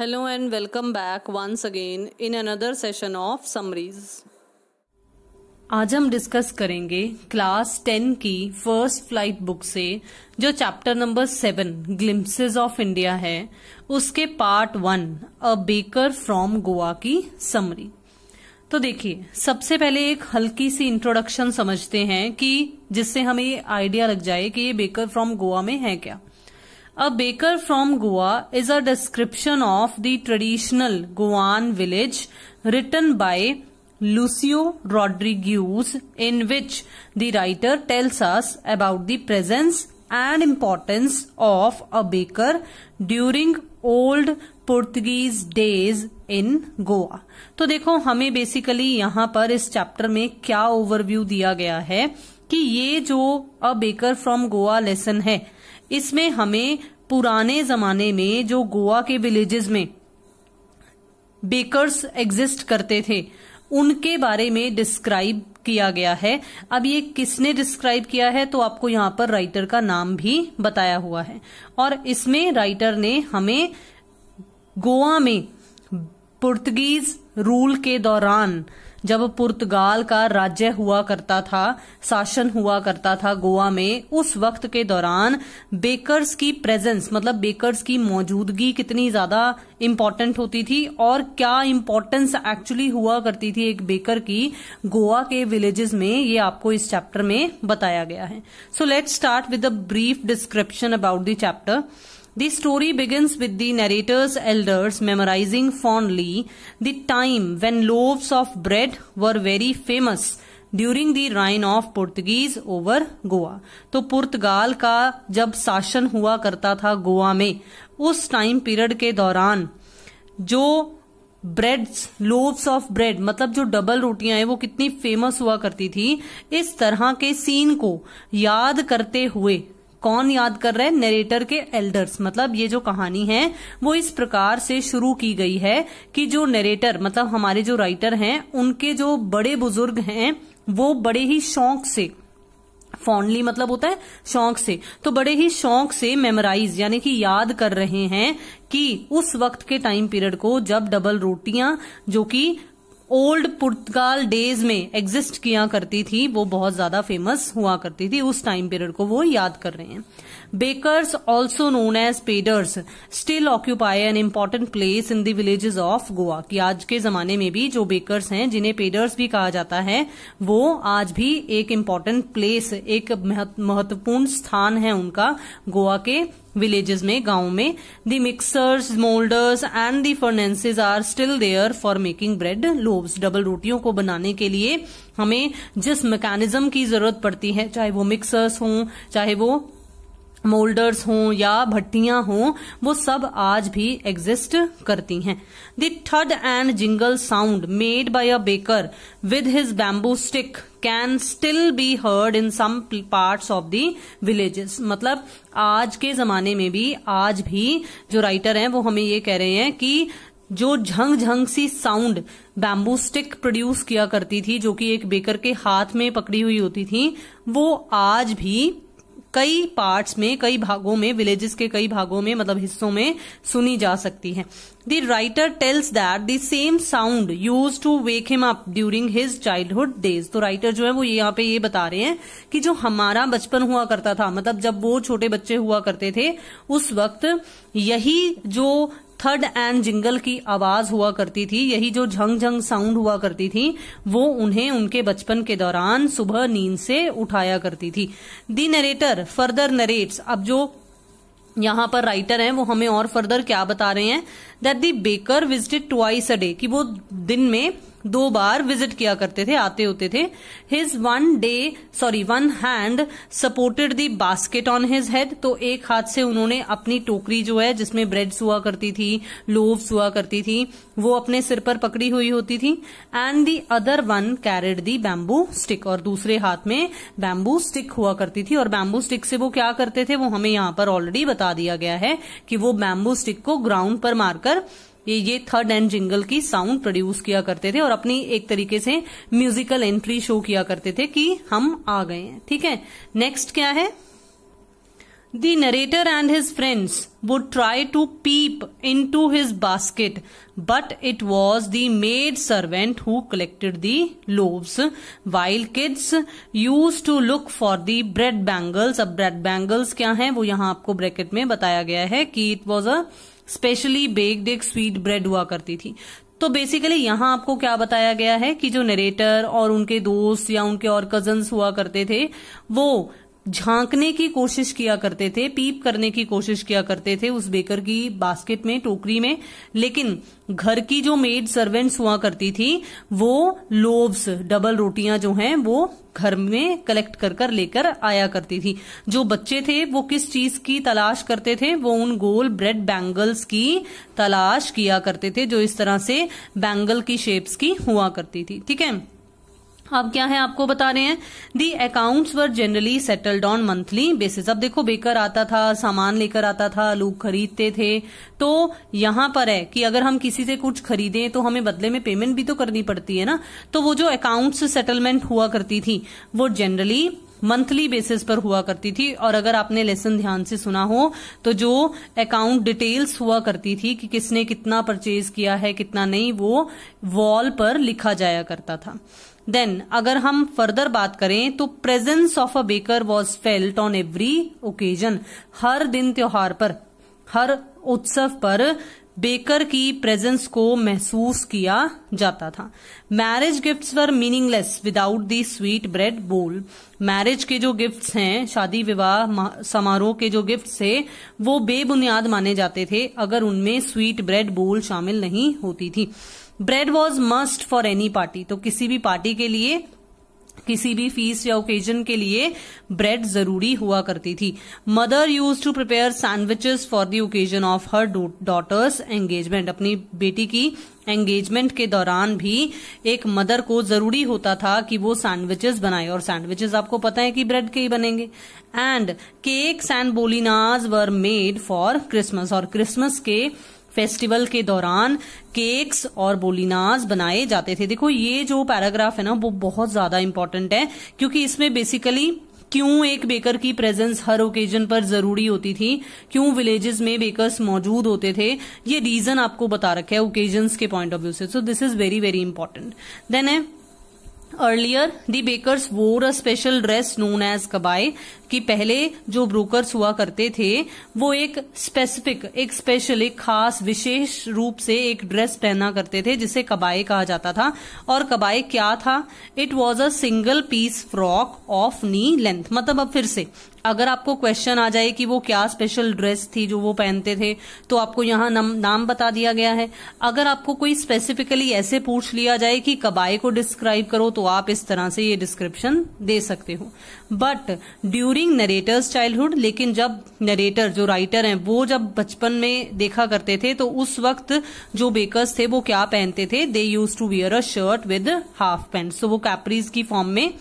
Hello and welcome back once again in another session of summaries आज हम discuss करेंगे class ten की first flight book से जो chapter number seven glimpses of India है उसके part one a baker from Goa की summary तो देखिए सबसे पहले एक हल्की सी इंट्रोडक्शन समझते हैं कि जिससे हमें आइडिया लग जाए कि ये बेकर फ्रॉम गोवा में है क्या A baker from Goa is a description of the traditional Goan village written by Lucio Rodriguez in which the writer tells us about the presence and importance of a baker during old Portuguese days in Goa तो देखो हमें basically यहाँ पर इस chapter में क्या overview दिया गया है कि ये जो a baker from Goa lesson है इसमें हमें पुराने जमाने में जो गोवा के विलेजेस में बेकर्स एग्जिस्ट करते थे उनके बारे में डिस्क्राइब किया गया है अब ये किसने डिस्क्राइब किया है तो आपको यहाँ पर राइटर का नाम भी बताया हुआ है और इसमें राइटर ने हमें गोवा में पुर्तगीज रूल के दौरान जब पुर्तगाल का राज्य हुआ करता था शासन हुआ करता था गोवा में उस वक्त के दौरान बेकर्स की प्रेजेंस मतलब बेकर्स की मौजूदगी कितनी ज्यादा इम्पोर्टेंट होती थी और क्या इम्पोर्टेंस एक्चुअली हुआ करती थी एक बेकर की गोवा के विलेजेस में ये आपको इस चैप्टर में बताया गया है so let start with a brief description about the chapter The story begins with the narrator's elders memorizing fondly the time when loaves of bread were very famous during the reign of Portuguese over Goa तो Portugal का जब शासन हुआ करता था गोवा में उस time period के दौरान जो ब्रेड लोव्स ऑफ ब्रेड मतलब जो डबल रोटियां हैं वो कितनी फेमस हुआ करती थी इस तरह के सीन को याद करते हुए कौन याद कर रहे हैं नरेटर के एल्डर्स मतलब ये जो कहानी है वो इस प्रकार से शुरू की गई है कि जो नरेटर मतलब हमारे जो राइटर हैं उनके जो बड़े बुजुर्ग हैं वो बड़े ही शौक से फॉन्डली मतलब होता है शौक से तो बड़े ही शौक से मेमोराइज यानी कि याद कर रहे हैं कि उस वक्त के टाइम पीरियड को जब डबल रोटियां जो कि ओल्ड पुर्तगाल डेज में एग्जिस्ट किया करती थी वो बहुत ज्यादा फेमस हुआ करती थी उस टाइम पीरियड को वो याद कर रहे हैं bakers also known as paders still occupy an important place in villages of Goa कि आज के जमाने में भी जो बेकर्स हैं जिन्हें पेडर्स भी कहा जाता है वो आज भी एक इम्पॉर्टेंट प्लेस एक महत्वपूर्ण स्थान है उनका गोवा के Villages में गाँव में the mixers, molders and the furnaces are still there for making bread loaves. Double रोटियों को बनाने के लिए हमें जिस मैकेनिज्म की जरूरत पड़ती है चाहे वो मिक्सर्स हों चाहे वो मोल्डर्स हों या भट्टियां हों वो सब आज भी एग्जिस्ट करती हैं द थर्ड and jingle sound made by a baker with his bamboo stick can still be heard in some parts of the villages मतलब आज के जमाने में भी आज भी जो राइटर हैं वो हमें ये कह रहे हैं कि जो झंग झंग सी साउंड बैम्बू स्टिक प्रोड्यूस किया करती थी जो कि एक बेकर के हाथ में पकड़ी हुई होती थी वो आज भी कई पार्ट्स में कई भागों में विलेजेस के कई भागों में मतलब हिस्सों में सुनी जा सकती है the writer tells that the same sound use to wake him up during his childhood days तो राइटर जो है वो यहाँ पे ये बता रहे हैं कि जो हमारा बचपन हुआ करता था मतलब जब वो छोटे बच्चे हुआ करते थे उस वक्त यही जो थर्ड एंड जिंगल की आवाज हुआ करती थी यही जो झंग झंग साउंड हुआ करती थी वो उन्हें उनके बचपन के दौरान सुबह नींद से उठाया करती थी दी नरेटर फर्दर नरेट्स अब जो यहां पर राइटर हैं वो हमें और फर्दर क्या बता रहे हैं that the baker visited twice a day कि वो दिन में दो बार विजिट किया करते थे आते होते थे his one day sorry one hand supported the basket on his head तो एक हाथ से उन्होंने अपनी टोकरी जो है जिसमें ब्रेड हुआ करती थी लोव हुआ करती थी वो अपने सिर पर पकड़ी हुई होती थी and the other one carried the bamboo stick और दूसरे हाथ में बैम्बू स्टिक हुआ करती थी और बैम्बू स्टिक से वो क्या करते थे वो हमें यहां पर ऑलरेडी बता दिया गया है कि वो बैम्बू स्टिक को ग्राउंड पर मारकर लेकर ये ये थर्ड एंड जिंगल की साउंड प्रोड्यूस किया करते थे और अपनी एक तरीके से म्यूजिकल एंट्री शो किया करते थे कि हम आ गए ठीक है नेक्स्ट क्या है the narrator and his friends would try to peep into his basket but it was the maid servant who collected the loaves while kids use to look for the bread bangles अब bread bangles क्या है वो यहां आपको bracket में बताया गया है कि it was a specially baked एक स्वीट ब्रेड हुआ करती थी तो बेसिकली यहां आपको क्या बताया गया है कि जो नरेटर और उनके दोस्त या उनके और कजन्स हुआ करते थे वो झांकने की कोशिश किया करते थे पीप करने की कोशिश किया करते थे उस बेकर की बास्केट में टोकरी में लेकिन घर की जो मेड सर्वेंट्स हुआ करती थी वो लोव्स डबल रोटियां जो हैं वो घर में कलेक्ट कर कर लेकर आया करती थी जो बच्चे थे वो किस चीज की तलाश करते थे वो उन गोल ब्रेड बैंगल्स की तलाश किया करते थे जो इस तरह से बैंगल की शेप्स की हुआ करती थी ठीक है अब क्या है आपको बता रहे हैं the accounts were generally settled on monthly basis अब देखो बेकर आता था सामान लेकर आता था लोग खरीदते थे तो यहां पर है कि अगर हम किसी से कुछ खरीदें तो हमें बदले में पेमेंट भी तो करनी पड़ती है ना तो वो जो अकाउंट्स सेटलमेंट हुआ करती थी वो जनरली मंथली बेसिस पर हुआ करती थी और अगर आपने लेसन ध्यान से सुना हो तो जो अकाउंट डिटेल्स हुआ करती थी कि किसने कितना परचेज किया है कितना नहीं वो वॉल पर लिखा जाया करता था देन अगर हम फर्दर बात करें तो presence of a baker was felt on every occasion हर दिन त्योहार पर हर उत्सव पर बेकर की प्रेजेंस को महसूस किया जाता था marriage gifts were meaningless without the sweet bread bol marriage के जो गिफ्ट्स हैं शादी विवाह समारोह के जो गिफ्ट्स थे वो बेबुनियाद माने जाते थे अगर उनमें स्वीट ब्रेड बोल शामिल नहीं होती थी bread was must for any party तो किसी भी पार्टी के लिए किसी भी फीस या ओकेजन के लिए ब्रेड जरूरी हुआ करती थी mother use to prepare sandwiches for the occasion of her daughter's engagement अपनी बेटी की एंगेजमेंट के दौरान भी एक मदर को जरूरी होता था कि वो सैंडविचेस बनाए और सैंडविचेस आपको पता है कि ब्रेड के ही बनेंगे and cakes and bolinhas were made for Christmas और क्रिसमस के फेस्टिवल के दौरान केक्स और बोलिनाज बनाए जाते थे देखो ये जो पैराग्राफ है ना वो बहुत ज्यादा इंपॉर्टेंट है क्योंकि इसमें बेसिकली क्यों एक बेकर की प्रेजेंस हर ओकेजन पर जरूरी होती थी क्यों विलेजेस में बेकर्स मौजूद होते थे ये रीजन आपको बता रखे है ओकेजन के पॉइंट ऑफ व्यू से so this is very very important then है earlier the bakers wore a special dress known as kabai कि पहले जो ब्रोकर्स हुआ करते थे वो एक स्पेसिफिक एक स्पेशल एक खास विशेष रूप से एक ड्रेस पहना करते थे जिसे कबाए कहा जाता था और कबाई क्या था it was a single piece frock of knee length मतलब अब फिर से अगर आपको क्वेश्चन आ जाए कि वो क्या स्पेशल ड्रेस थी जो वो पहनते थे तो आपको यहाँ नाम बता दिया गया है अगर आपको कोई स्पेसिफिकली ऐसे पूछ लिया जाए कि कबाए को डिस्क्राइब करो तो आप इस तरह से ये डिस्क्रिप्शन दे सकते हो बट ड्यूरिंग नरेटर्स चाइल्डहुड लेकिन जब नरेटर जो राइटर हैं वो जब बचपन में देखा करते थे तो उस वक्त जो बेकर्स थे वो क्या पहनते थे they use to wear a shirt with half pant so वो कैपरीज की फॉर्म में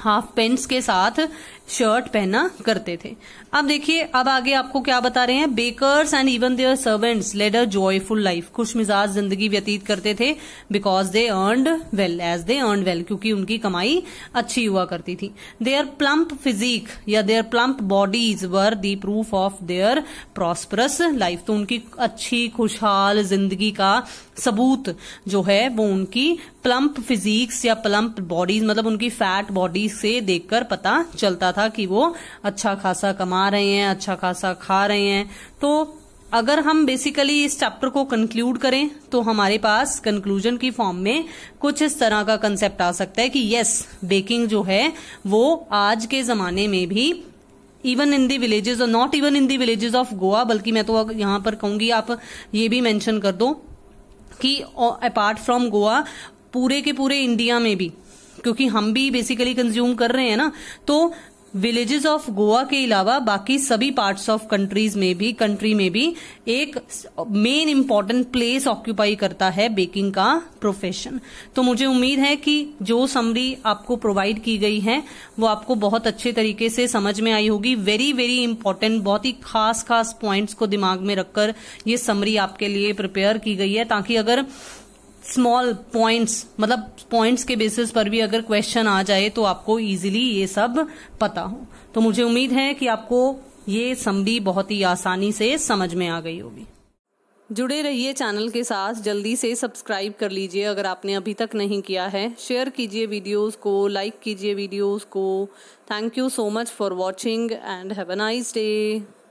हाफ पेंट्स के साथ शर्ट पहना करते थे अब देखिए अब आगे आपको क्या बता रहे हैं bakers and even their servants led a joyful life खुश मिजाज जिंदगी व्यतीत करते थे because they earned well as they earn well क्योंकि उनकी कमाई अच्छी हुआ करती थी देयर प्लम्प फिजिक या their plump bodies were the proof of their prosperous life तो उनकी अच्छी खुशहाल जिंदगी का सबूत जो है वो उनकी प्लम्प फिजिक्स या प्लम्प बॉडीज मतलब उनकी फैट बॉडीज दूरी से देखकर पता चलता था कि वो अच्छा खासा कमा रहे हैं अच्छा खासा खा रहे हैं तो अगर हम बेसिकली इस चैप्टर को कंक्लूड करें तो हमारे पास कंक्लूजन की फॉर्म में कुछ इस तरह का कंसेप्ट आ सकता है कि यस बेकिंग जो है वो आज के जमाने में भी इवन इन दी विलेजेस और not even in the villages of Goa बल्कि मैं तो यहां पर कहूंगी आप ये भी मेंशन कर दो कि अपार्ट फ्रॉम गोवा पूरे के पूरे इंडिया में भी क्योंकि हम भी बेसिकली कंज्यूम कर रहे हैं ना तो विलेजेस ऑफ गोवा के अलावा बाकी सभी पार्ट्स ऑफ कंट्रीज में भी कंट्री में भी एक मेन इंपॉर्टेंट प्लेस ऑक्यूपाई करता है बेकिंग का प्रोफेशन तो मुझे उम्मीद है कि जो समरी आपको प्रोवाइड की गई है वो आपको बहुत अच्छे तरीके से समझ में आई होगी वेरी वेरी इंपॉर्टेंट बहुत ही खास खास पॉइंट्स को दिमाग में रखकर ये समरी आपके लिए प्रिपेयर की गई है ताकि अगर स्मॉल पॉइंट्स मतलब पॉइंट्स के बेसिस पर भी अगर क्वेश्चन आ जाए तो आपको इजीली ये सब पता हो तो मुझे उम्मीद है कि आपको ये समरी बहुत ही आसानी से समझ में आ गई होगी जुड़े रहिए चैनल के साथ जल्दी से सब्सक्राइब कर लीजिए अगर आपने अभी तक नहीं किया है शेयर कीजिए वीडियोस को लाइक कीजिए वीडियोस को thank you so much for watching and have a nice day